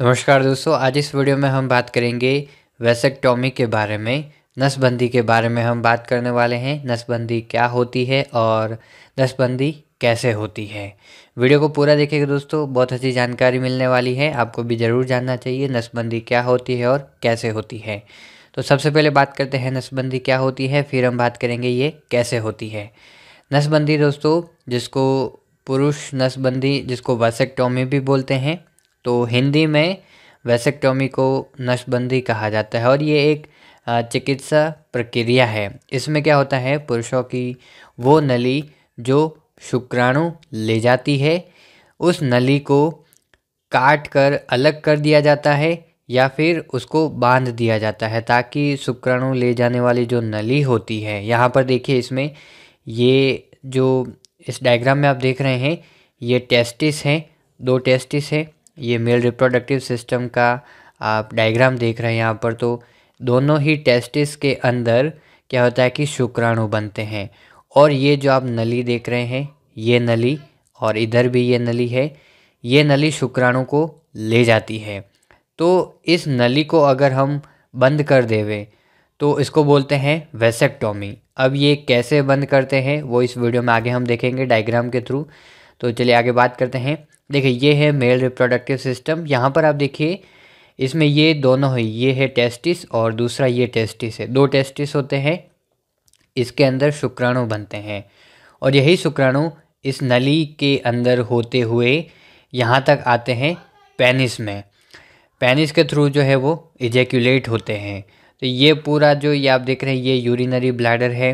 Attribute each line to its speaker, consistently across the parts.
Speaker 1: नमस्कार दोस्तों आज इस वीडियो में हम बात करेंगे वैसेक्टोमी के बारे में नसबंदी के बारे में हम बात करने वाले हैं नसबंदी क्या होती है और नसबंदी कैसे होती है वीडियो को पूरा देखेगा दोस्तों बहुत अच्छी जानकारी मिलने वाली है आपको भी ज़रूर जानना चाहिए नसबंदी क्या होती है और कैसे होती है तो सबसे पहले बात करते हैं नसबंदी क्या होती है फिर हम बात करेंगे ये कैसे होती है नसबंदी दोस्तों जिसको पुरुष नसबंदी जिसको वैसेक्टोमी भी बोलते हैं तो हिंदी में वैसेक्टोमी को नसबंदी कहा जाता है और ये एक चिकित्सा प्रक्रिया है इसमें क्या होता है पुरुषों की वो नली जो शुक्राणु ले जाती है उस नली को काट कर अलग कर दिया जाता है या फिर उसको बांध दिया जाता है ताकि शुक्राणु ले जाने वाली जो नली होती है यहाँ पर देखिए इसमें ये जो इस डायग्राम में आप देख रहे हैं ये टेस्टिस हैं दो टेस्टिस हैं ये मेल रिप्रोडक्टिव सिस्टम का आप डायग्राम देख रहे हैं यहाँ पर तो दोनों ही टेस्टिस के अंदर क्या होता है कि शुक्राणु बनते हैं और ये जो आप नली देख रहे हैं ये नली और इधर भी ये नली है ये नली शुक्राणु को ले जाती है तो इस नली को अगर हम बंद कर देवे तो इसको बोलते हैं वेसेक्टोमी अब ये कैसे बंद करते हैं वो इस वीडियो में आगे हम देखेंगे डायग्राम के थ्रू तो चलिए आगे बात करते हैं देखिए ये है मेल रिप्रोडक्टिव सिस्टम यहाँ पर आप देखिए इसमें ये दोनों है ये है टेस्टिस और दूसरा ये टेस्टिस है दो टेस्टिस होते हैं इसके अंदर शुक्राणु बनते हैं और यही शुक्राणु इस नली के अंदर होते हुए यहाँ तक आते हैं पेनिस में पेनिस के थ्रू जो है वो इजेक्यूलेट होते हैं तो ये पूरा जो ये आप देख रहे हैं ये यूरिनरी ब्लैडर है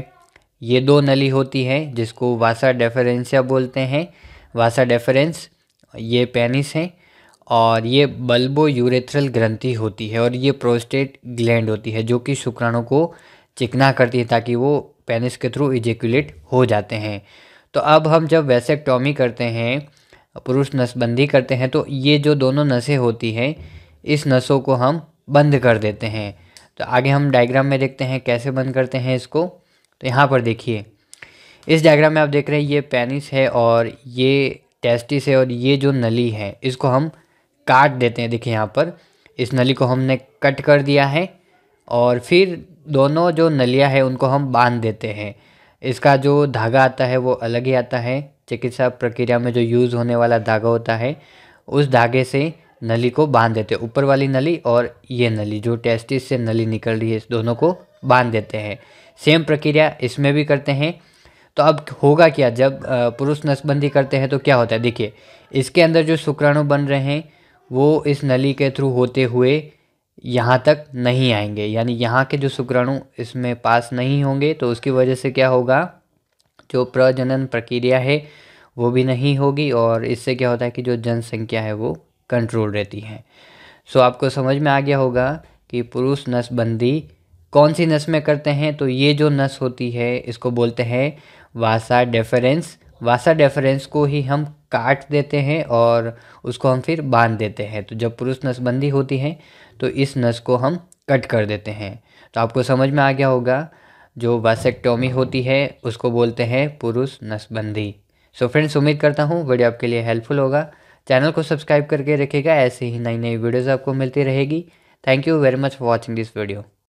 Speaker 1: ये दो नली होती हैं जिसको वासा डेफरेंसिया बोलते हैं वासा डेफरेंस ये पेनिस है और ये बल्बो यूरेथ्रल ग्रंथि होती है और ये प्रोस्टेट ग्लैंड होती है जो कि शुक्राणु को चिकना करती है ताकि वो पेनिस के थ्रू इजेकुलेट हो जाते हैं तो अब हम जब वैसेक्टॉमी करते हैं पुरुष नसबंदी करते हैं तो ये जो दोनों नसें होती हैं इस नसों को हम बंद कर देते हैं तो आगे हम डायग्राम में देखते हैं कैसे बंद करते हैं इसको तो यहाँ पर देखिए इस डायग्राम में आप देख रहे हैं ये पेनिस है और ये टेस्टिस है और ये जो नली है इसको हम काट देते हैं देखिए यहाँ पर इस नली को हमने कट कर दिया है और फिर दोनों जो नलियाँ हैं उनको हम बांध देते हैं इसका जो धागा आता है वो अलग ही आता है चिकित्सा प्रक्रिया में जो यूज़ होने वाला धागा होता है उस धागे से नली को बांध देते हैं ऊपर वाली नली और ये नली जो टेस्टिस से नली निकल रही है इस दोनों को बांध देते हैं सेम प्रक्रिया इसमें भी करते हैं तो अब होगा क्या जब पुरुष नसबंदी करते हैं तो क्या होता है देखिए इसके अंदर जो शुक्राणु बन रहे हैं वो इस नली के थ्रू होते हुए यहाँ तक नहीं आएंगे यानी यहाँ के जो शुक्राणु इसमें पास नहीं होंगे तो उसकी वजह से क्या होगा जो प्रजनन प्रक्रिया है वो भी नहीं होगी और इससे क्या होता है कि जो जनसंख्या है वो कंट्रोल रहती है सो आपको समझ में आ गया होगा कि पुरुष नसबंदी कौन सी नस में करते हैं तो ये जो नस होती है इसको बोलते हैं वासा डेफरेंस वासा डेफरेंस को ही हम काट देते हैं और उसको हम फिर बांध देते हैं तो जब पुरुष नसबंदी होती है तो इस नस को हम कट कर देते हैं तो आपको समझ में आ गया होगा जो वासेक्टोमी होती है उसको बोलते हैं पुरुष नसबंदी सो फ्रेंड्स उम्मीद करता हूँ वीडियो आपके लिए हेल्पफुल होगा चैनल को सब्सक्राइब करके रखेगा ऐसे ही नई नई वीडियोज़ आपको मिलती रहेगी thank you very much for watching this video